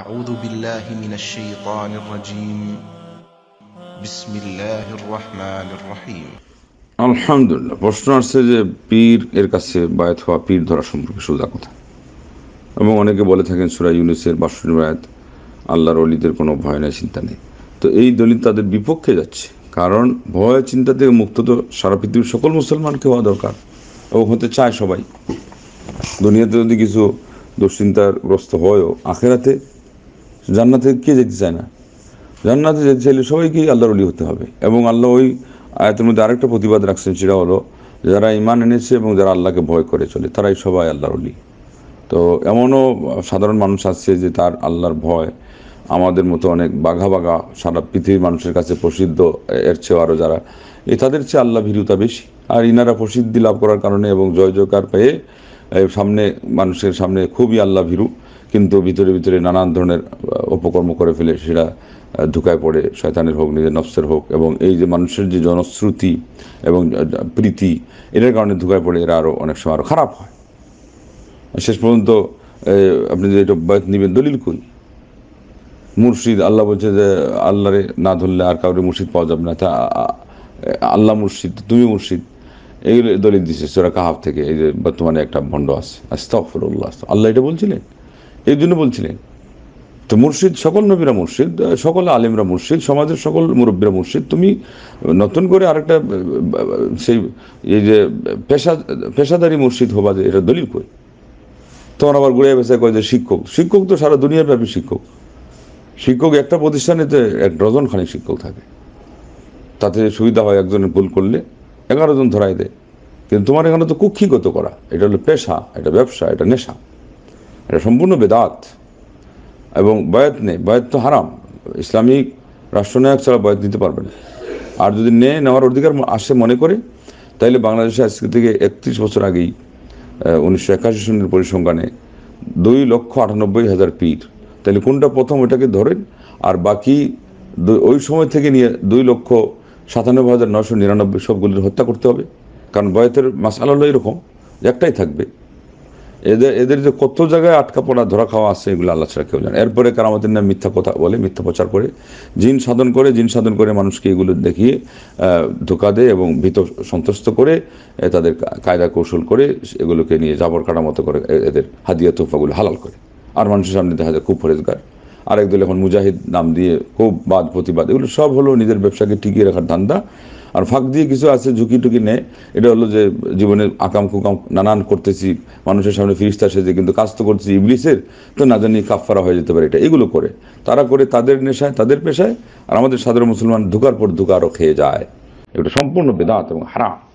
أعوذ بالله من الشيطان الرجيم بسم الله الرحمن الرحيم আলহামদুলিল্লাহ প্রশ্ন আসছে যে পীর এর কাছে বায়াত হওয়া পীর ধরা সম্পর্কে সোজা কথা এবং অনেকে বলে থাকেন সুরা ইউনুসের বাষট্টি বায়াত আল্লাহর অলিদের কোনো ভয় নেই চিন্তা নেই তো এই দলিল তাদের বিপক্ষে যাচ্ছে কারণ ভয় চিন্তা থেকে মুক্ত তো সারা পৃথিবীর সকল মুসলমানকে হওয়া দরকার এবং হতে চায় সবাই দুনিয়াতে যদি কিছু দুশ্চিন্তার গ্রস্ত হয়ও আখেরাতে জান্নাতে কে যেতে চায় না জান্নাতে যেতে চাইলে সবাইকেই আল্লাহর অলি হতে হবে এবং আল্লাহ ওই আয়তের মধ্যে আরেকটা প্রতিবাদ রাখছেন সেটা হলো যারা ইমান এনেছে এবং যারা আল্লাহকে ভয় করে চলে তারাই সবাই আল্লাহর অলি তো এমনও সাধারণ মানুষ আসছে যে তার আল্লাহর ভয় আমাদের মতো অনেক বাঘা বাঘা সারা পৃথিবীর মানুষের কাছে প্রসিদ্ধ এর চেয়েও আরও যারা এ তাদের চেয়ে আল্লাহ ভীরুতা বেশি আর ইনারা প্রসিদ্ধি লাভ করার কারণে এবং জয় জয়কার পেয়ে সামনে মানুষের সামনে খুবই আল্লাহ ভীরু কিন্তু ভিতরে ভিতরে নানান ধরনের অপকর্ম করে ফেলে সেটা ঢুকায় পড়ে শয়তানের হোক নিজের নফসের হোক এবং এই যে মানুষের যে জনশ্রুতি এবং প্রীতি এটার কারণে ঢুকায় পড়ে এরা আরও অনেক সময় আরও খারাপ হয় শেষ পর্যন্ত আপনি যে এটা বায়ত নেবেন দলিল কই মুর্শিদ আল্লাহ বলছে যে আল্লাহরে না ধরলে আর কাউরে মুর্শিদ পাওয়া যাবে না তা আল্লাহ মুর্শিদ তুমি মুর্শিদ এইগুলো দলিল দিছে সোরা কাহাব থেকে এই যে বর্তমানে একটা ভণ্ড আছে আস্তফরুল্লাহ আল্লাহ এটা বলছিলেন এই জন্য বলছিলেন তো মুর্শিদ সকল নবীরা মুর্শিদ সকল আলেমরা মুর্শিদ সমাজের সকল মুরব্বীরা মুর্শিদ তুমি নতুন করে আরেকটা সেই এই যে পেশা পেশাদারি মুর্শিদ হবা যে এটা দলিল কই তখন আবার ঘুরে বেসা কয় যে শিক্ষক শিক্ষক তো সারা দুনিয়ার ব্যাপী শিক্ষক শিক্ষক একটা প্রতিষ্ঠানে তো এক ডজন খানিক শিক্ষক থাকে তাতে সুবিধা হয় একজনের ভুল করলে এগারো জন ধরাই দেয় কিন্তু তোমার এখানে তো কুক্ষিগত করা এটা হলো পেশা এটা ব্যবসা এটা নেশা এটা সম্পূর্ণ বেদাত এবং বয়াত নেই বয়াত তো হারাম ইসলামিক রাষ্ট্রনায়ক ছাড়া বয়াত নিতে পারবেন আর যদি নেয় নেওয়ার অধিকার আসে মনে করে তাইলে বাংলাদেশে আজকে থেকে একত্রিশ বছর আগেই উনিশশো একাশি সনের পরিসংখ্যানে দুই লক্ষ আটানব্বই হাজার পীর তাহলে কোনটা প্রথম ওটাকে ধরেন আর বাকি ওই সময় থেকে নিয়ে দুই লক্ষ সাতানব্বই হাজার নশো নিরানব্বই সবগুলির হত্যা করতে হবে কারণ বয়াতের মাসাল হলো এরকম একটাই থাকবে এদের এদের যে কত জায়গায় আটকা পড়া ধরা খাওয়া আছে এগুলো আল্লাহ ছাড়া কেউ জানে এরপরে কারামতের নাম মিথ্যা কথা বলে মিথ্যা প্রচার করে জিন সাধন করে জিন সাধন করে মানুষকে এগুলো দেখিয়ে ধোকা দেয় এবং ভীত সন্তুষ্ট করে তাদের কায়দা কৌশল করে এগুলোকে নিয়ে জাবর কাটা মতো করে এদের হাদিয়া তোফাগুলো হালাল করে আর মানুষের সামনে দেখা যায় খুব ফরেজগার আরেক দল এখন মুজাহিদ নাম দিয়ে খুব বাদ প্রতিবাদ এগুলো সব হলো নিজের ব্যবসাকে টিকিয়ে রাখার ধান্দা আর ফাঁক দিয়ে কিছু আছে ঝুঁকি টুকি নেয় এটা হলো যে জীবনে আকাম কুকাম নানান করতেছি মানুষের সামনে ফিরিস্তা সেজে কিন্তু কাজ তো করছি ইবলিসের তো না জানি কাফারা হয়ে যেতে পারে এটা এগুলো করে তারা করে তাদের নেশায় তাদের পেশায় আর আমাদের সাধারণ মুসলমান ধুকার পর ধুকারও খেয়ে যায় এটা সম্পূর্ণ বেদাত এবং হারাম